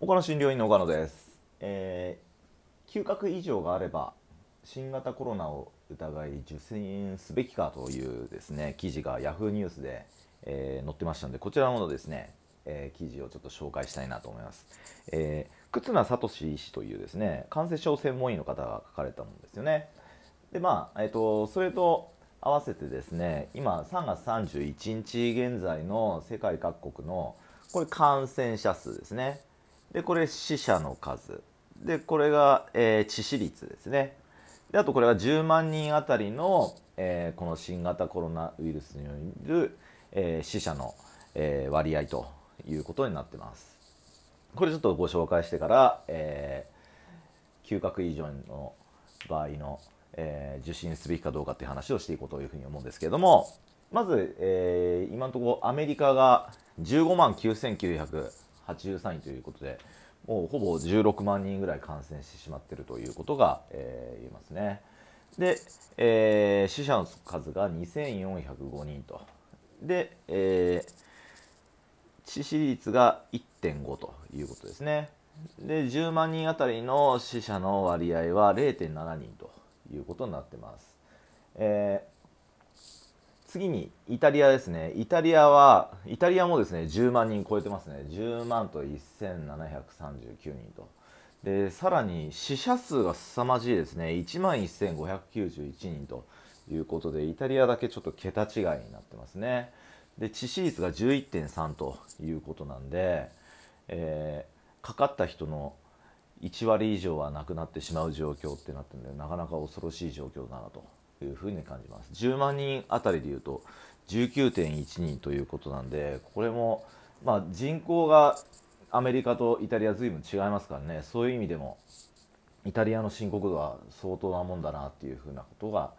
岡野診療院の岡野です、えー、嗅覚異常があれば新型コロナを疑い受診すべきかというですね記事が Yahoo ニュースで、えー、載ってましたのでこちらのですね、えー、記事をちょっと紹介したいなと思います、えー、忽那聡医師というですね感染症専門医の方が書かれたものですよねでまあ、えーと、とそれと合わせてですね今3月31日現在の世界各国のこれ感染者数ですねでこれ死者の数でこれが、えー、致死率ですねであとこれが10万人あたりの、えー、この新型コロナウイルスによる、えー、死者の、えー、割合ということになってますこれちょっとご紹介してから、えー、嗅覚以上の場合の、えー、受診すべきかどうかっていう話をしていこうというふうに思うんですけれどもまず、えー、今のところアメリカが15万9900 83位ということでもうほぼ16万人ぐらい感染してしまっているということが、えー、言えますね。で、えー、死者の数が2405人と。で、えー、致死率が1.5ということですね。で、10万人あたりの死者の割合は0.7人ということになってます。えー次にイタリアですねイタリアはイタリアもですね10万人超えてますね10万と1739人とでさらに死者数が凄まじいですね1万1591人ということでイタリアだけちょっと桁違いになってますねで致死率が11.3ということなんで、えー、かかった人の1割以上は亡くなってしまう状況ってなってるんでなかなか恐ろしい状況だなとというふうに感じます。10万人あたりでいうと19.1人ということなんで、これも、まあ、人口がアメリカとイタリア随分違いますからね、そういう意味でもイタリアの深刻度は相当なもんだなっていうふうなことが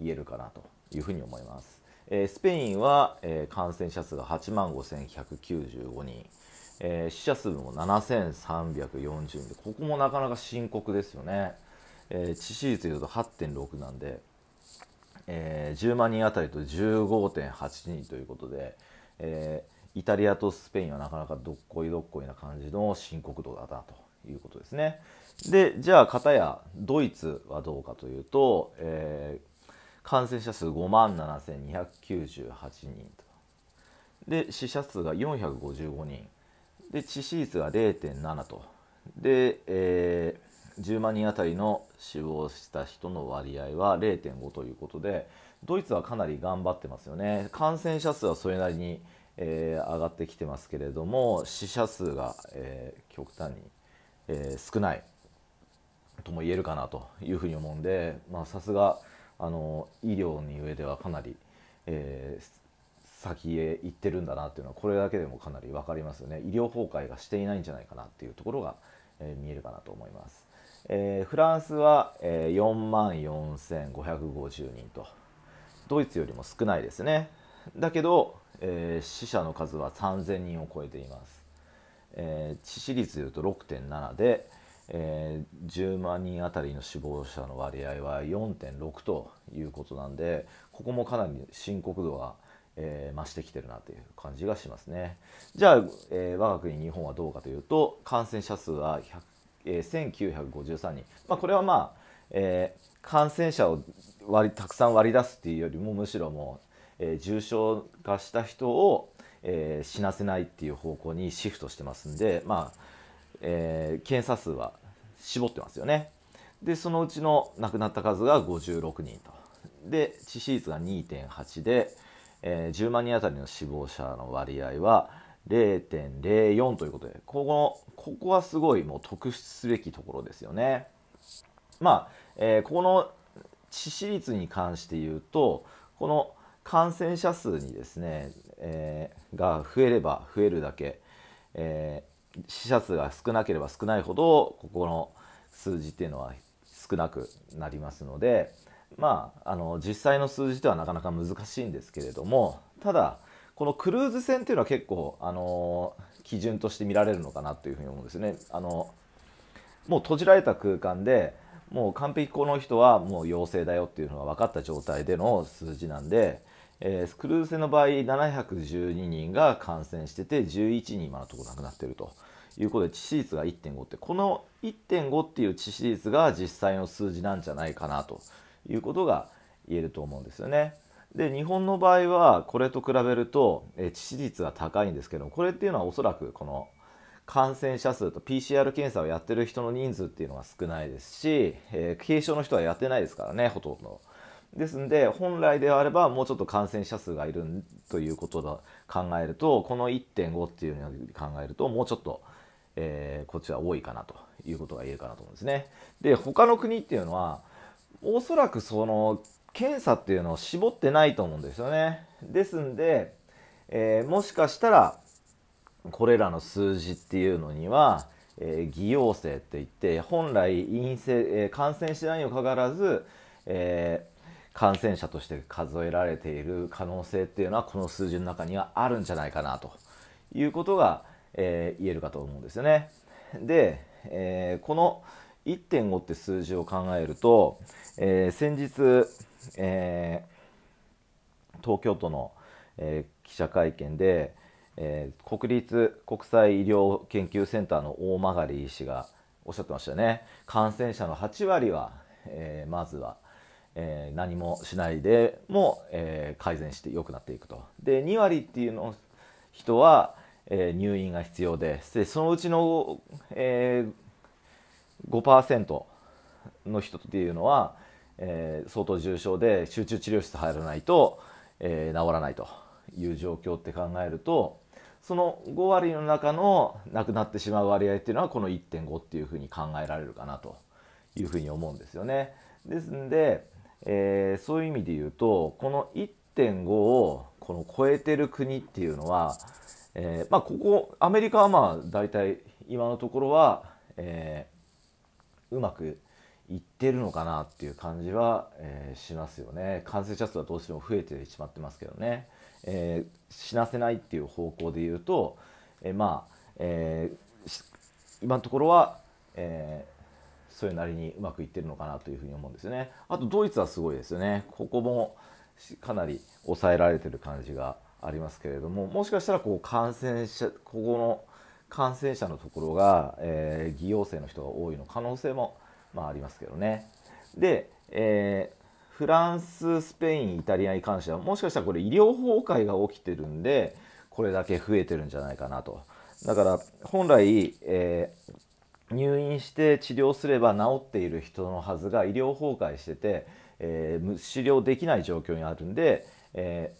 言えるかなというふうに思います。えー、スペインは、えー、感染者数が8万5195人、えー、死者数も7340人でここもなかなか深刻ですよね、え致死率でいうと8.6なんでえー、10万人あたりと15.8人ということで、えー、イタリアとスペインはなかなかどっこいどっこいな感じの深刻度だなということですね。でじゃあ片やドイツはどうかというと、えー、感染者数5万7298人で死者数が455人で致死率が0.7とで、えー10万人あたりの死亡した人の割合は0.5ということでドイツはかなり頑張ってますよね感染者数はそれなりに、えー、上がってきてますけれども死者数が、えー、極端に、えー、少ないとも言えるかなというふうに思うんでさすが医療に上ではかなり、えー、先へ行ってるんだなっていうのはこれだけでもかなり分かりますよね医療崩壊がしていないんじゃないかなっていうところがえ見えるかなと思います。えー、フランスは、えー、4万4550人とドイツよりも少ないですねだけど、えー、死者の数は3000人を超えています、えー、致死率でいうと6.7で、えー、10万人あたりの死亡者の割合は4.6ということなんでここもかなり深刻度がえー、増してきてるなという感じがしますね。じゃあ、えー、我が国日本はどうかというと感染者数は100、えー、1953人、まあ、これはまあ、えー、感染者を割たくさん割り出すっていうよりもむしろもう、えー、重症化した人を、えー、死なせないっていう方向にシフトしてますんで、まあえー、検査数は絞ってますよね。でそのうちの亡くなった数が56人と。で致死率が2.8で。えー、10万人当たりの死亡者の割合は0.04ということでここのここはすごいもう特筆すべきところですよね。まあ、えー、ここの致死率に関して言うとこの感染者数にですね、えー、が増えれば増えるだけ、えー、死者数が少なければ少ないほどここの数字っていうのは少なくなりますので、まあ、あの実際の数字ではなかなか難しいんですけれどもただこのクルーズ船っていうのは結構あの基準として見られるのかなというふうに思うんですね。あのもう閉じられた空間でもう完璧この人はもう陽性だよっていうのが分かった状態での数字なんで、えー、クルーズ船の場合712人が感染してて11人今のところ亡くなってるということで致死率が1.5ってこの1.5っていう致死率が実際の数字なんじゃないかなということが言えると思うんですよね。で日本の場合はこれと比べると致死率が高いんですけどこれっていうのはおそらくこの感染者数と PCR 検査をやってる人の人数っていうのは少ないですし、えー、軽症の人はやってないですからねほとんど。ですんで本来であればもうちょっと感染者数がいるということだ考えるとこの1.5っていうのを考えるともうちょっと、えー、こっちは多いかなということが言えるかなと思うんですね。で他の国っていうのはおそらくその検査っていうのを絞ってないと思うんですよね。ですんで、えー、もしかしたらこれらの数字っていうのには、えー、偽陽性っていって本来陰性、えー、感染してないにもかかわらず、え感染者として数えられている可能性っていうのはこの数字の中にはあるんじゃないかなということが、え言えるかと思うんですよね。で、えこの1.5って数字を考えると、えー、先日、えー、東京都の、えー、記者会見で、えー、国立国際医療研究センターの大曲医師がおっしゃってましたね感染者の8割は、えー、まずは、えー、何もしないでも、えー、改善して良くなっていくとで2割っていうの人は、えー、入院が必要ででそのうちの、えー、5%の人っていうのは、えー、相当重症で集中治療室入らないと、えー、治らないという状況って考えるとその5割の中の亡くなってしまう割合っていうのはこの1.5っていうふうに考えられるかなというふうに思うんですよね。ですんで、えー、そういう意味で言うとこの1.5をこの超えてる国っていうのは、えー、まあここアメリカはまあ大体今のところは、えうまくいってるのかなっていう感じは、えー、しますよね感染者数はどうしても増えてしまってますけどね、えー、死なせないっていう方向で言うと、えー、まあ、え今のところは、えそれなりにうまくいってるのかなというふうに思うんですよねあとドイツはすごいですよねここもかなり抑えられてる感じがありますけれどももしかしたらこう感染者ここの感染者のところが、えー、偽陽性の人が多いの可能性も、まあ、ありますけどね。で、えー、フランススペインイタリアに関してはもしかしたらこれ医療崩壊が起きてるんでこれだけ増えてるんじゃないかなと。だから本来、えー、入院して治療すれば治っている人のはずが医療崩壊してて、えー、治療できない状況にあるんで、え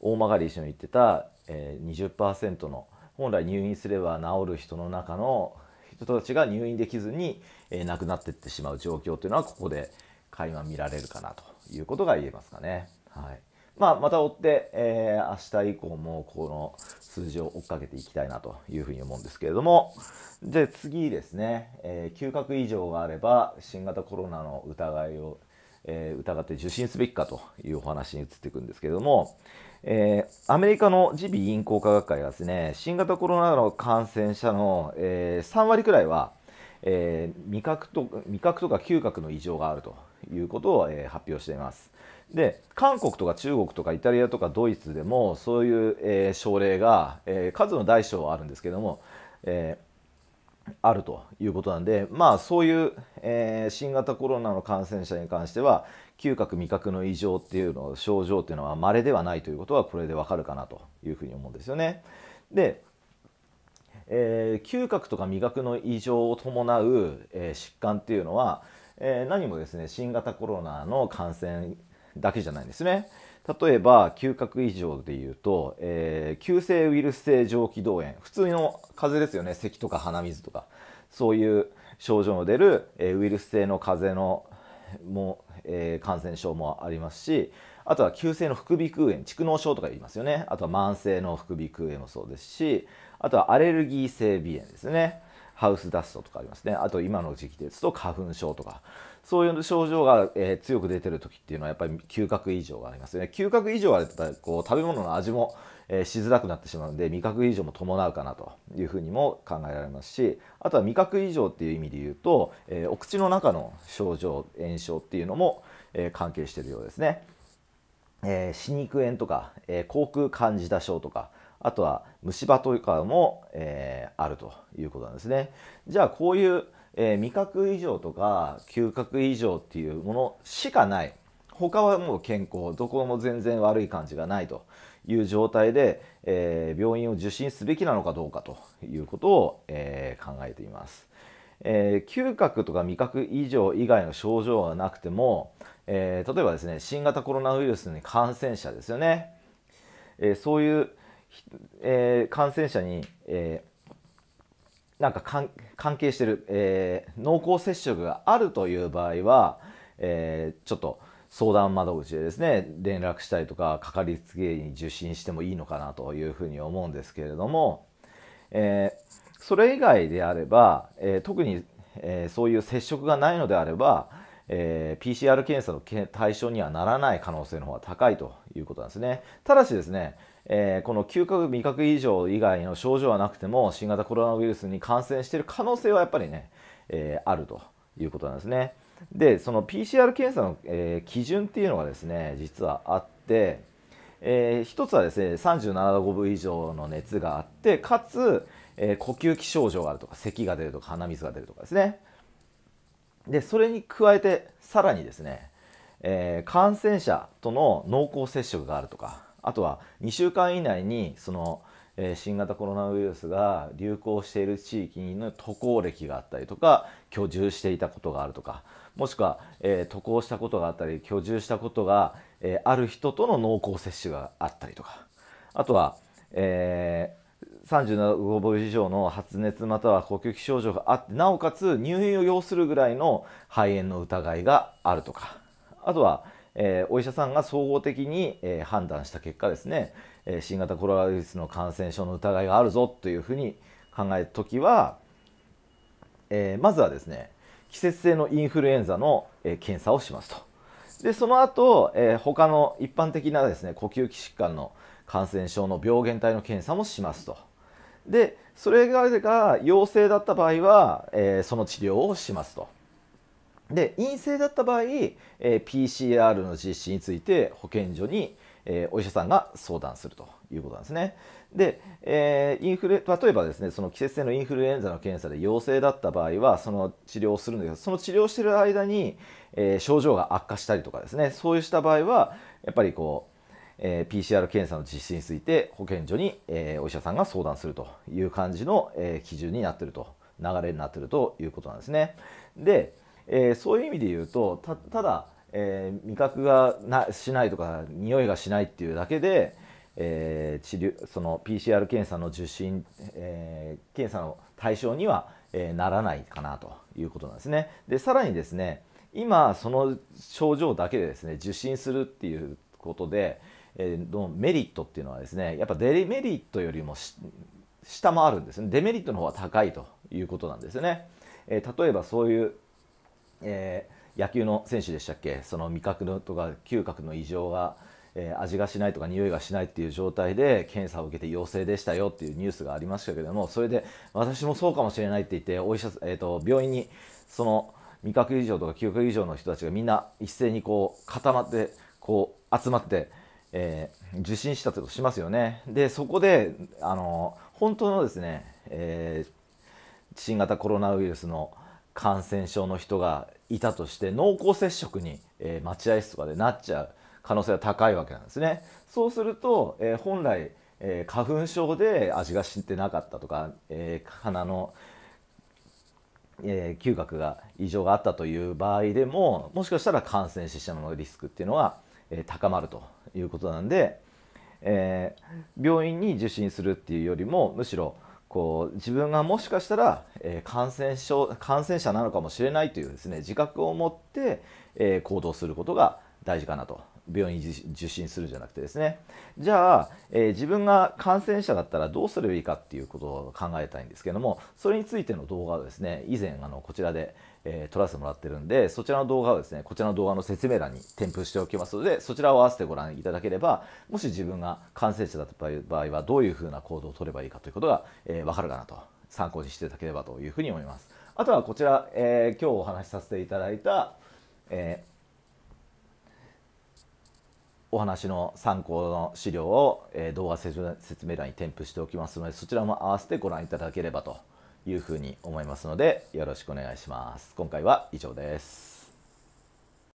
大曲医師に言ってた、え20%の本来入院すれば治る人の中の人たちが入院できずに、えー、亡くなっていってしまう状況というのはここで垣間見られるかなということが言えますかね。はいまあ、また追って、えー、明日以降もこの数字を追っかけていきたいなというふうに思うんですけれどもで次ですね、えー、嗅覚異常があれば新型コロナの疑いを、え疑って受診すべきかというお話に移っていくんですけれどもえー、アメリカの耳鼻咽喉科学会がですね新型コロナの感染者の、えー、3割くらいは、えー、味覚と味覚とか嗅覚の異常があるということを、えー、発表しています。で韓国とか中国とかイタリアとかドイツでもそういう、えー、症例が、えー、数の大小はあるんですけども、えー、あるということなんでまあそういう、えー、新型コロナの感染者に関しては嗅覚味覚の異常っていうの症状っていうのは稀ではないということはこれでわかるかなというふうに思うんですよね。で、えー、嗅覚とか味覚の異常を伴う、えー、疾患っていうのは、えー、何もですね新型コロナの感染だけじゃないんですね。例えば嗅覚異常でいうと、えー、急性ウイルス性上気動炎普通の風邪ですよね咳とか鼻水とかそういう症状の出る、えー、ウイルス性の風邪のもえー、感染症もありますしあとは急性の副鼻腔炎蓄膿症とか言いますよねあとは慢性の副鼻腔炎もそうですしあとはアレルギー性鼻炎ですねハウスダストとかありますねあと今の時期ですと花粉症とかそういう症状が、えー、強く出てる時っていうのはやっぱり嗅覚異常がありますよね嗅覚異常が出たらこう食べ物の味もえー、しづらくなってしまうので味覚異常も伴うかなというふうにも考えられますしあとは味覚異常っていう意味で言うと、えー、お口の中の症状炎症っていうのも、えー、関係しているようですね。えー、歯肉炎とか、えー、口腔カジダ症とかあとは虫歯とかも、えー、あるということなんですね。じゃあこういう、えー、味覚異常とか嗅覚異常っていうものしかない他はもう健康どこも全然悪い感じがないという状態で、えー、病院を受診すべきなのかどうかということを、えー、考えています、えー、嗅覚とか味覚異常以外の症状はなくても、え例えばですね新型コロナウイルスに感染者ですよね、えそういう、え感染者に、えなんか関係してる、え濃厚接触があるという場合は、えちょっと相談窓口でですね、連絡したりとか、かかりつけ医に受診してもいいのかなというふうに思うんですけれども、えー、それ以外であれば、えー、特に、えー、そういう接触がないのであれば、えー、PCR 検査の対象にはならない可能性の方が高いということなんですね。ただしですね、えー、この嗅覚、味覚異常以外の症状はなくても、新型コロナウイルスに感染している可能性はやっぱりね、えー、あるということなんですね。でその PCR 検査の、えー、基準っていうのがですね実はあって、えー、1つはですね37度5分以上の熱があってかつ、えー、呼吸器症状があるとか咳が出るとか鼻水が出るとかですねでそれに加えてさらにですね、えー、感染者との濃厚接触があるとかあとは2週間以内にその、え新型コロナウイルスが流行している地域の渡航歴があったりとか居住していたことがあるとかもしくは、えー、渡航したことがあったり居住したことが、えー、ある人との濃厚接種があったりとかあとは、えー、35度以上の発熱または呼吸器症状があってなおかつ入院を要するぐらいの肺炎の疑いがあるとかあとは、えー、お医者さんが総合的に、えー、判断した結果ですね、えー、新型コロナウイルスの感染症の疑いがあるぞというふうに考える時は、えー、まずはですね季節性のインフルエンザの、え検査をしますと。でその後、えー、他の一般的なですね呼吸器疾患の感染症の病原体の検査もしますと。でそれが陽性だった場合は、えー、その治療をしますと。で陰性だった場合、えー、PCR の実施について保健所に、えお医者さんが相談するということなんですね。で、えー、インフレ例えばですねその季節性のインフルエンザの検査で陽性だった場合はその治療をするんだけどその治療してる間に、えー、症状が悪化したりとかですねそうした場合はやっぱりこう、えー、PCR 検査の実施について保健所に、えお医者さんが相談するという感じの、え基準になってると流れになってるということなんですね。で、えそういう意味で言うとただ、え味覚がなしないとか匂いがしないっていうだけで、えー、治療その PCR 検査の受診、えー、検査の対象には、えー、ならないかなということなんですね。でさらにですね今その症状だけでですね受診するっていうことで、えー、のメリットっていうのはですねやっぱデメリットよりも下もあるんですねデメリットの方が高いということなんですね。えー、例えばそういう、えー野球の選手でしたっけその味覚のとか嗅覚の異常がえー、味がしないとか匂いがしないっていう状態で検査を受けて陽性でしたよっていうニュースがありましたけれどもそれで私もそうかもしれないって言ってお医者、えーと、病院にその味覚異常とか嗅覚異常の人たちがみんな一斉にこう固まってこう集まって、えー、受診したとしますよね。でそこであの本当のですね、えー、新型コロナウイルスの感染症の人がいたとして濃厚接触に、えー、待合室とかでなっちゃう可能性が高いわけなんですね。そうすると、えー、本来、えー、花粉症で味が知ってなかったとか、えー、鼻の、え嗅覚が異常があったという場合でももしかしたら感染してしまうリスクっていうのは、え高まるということなんで、え病院に受診するっていうよりもむしろこう自分がもしかしたら、え感染症感染者なのかもしれないというですね自覚を持って、え行動することが大事かなと病院受診するんじゃなくてですねじゃあ、えー、自分が感染者だったらどうすればいいかっていうことを考えたいんですけどもそれについての動画をですね以前あのこちらで、えー、撮らせてもらってるんでそちらの動画をですねこちらの動画の説明欄に添付しておきますのでそちらを合わせてご覧いただければもし自分が感染者だった場合はどういうふうな行動をとればいいかということが、えー、分かるかなと参考にしていただければというふうに思います。あとはこちら、えー、今日お話しさせていただいた、えーお話の参考の資料を、えー、動画説明欄に添付しておきますのでそちらも合わせてご覧いただければというふうに思いますのでよろしくお願いします。今回は以上です。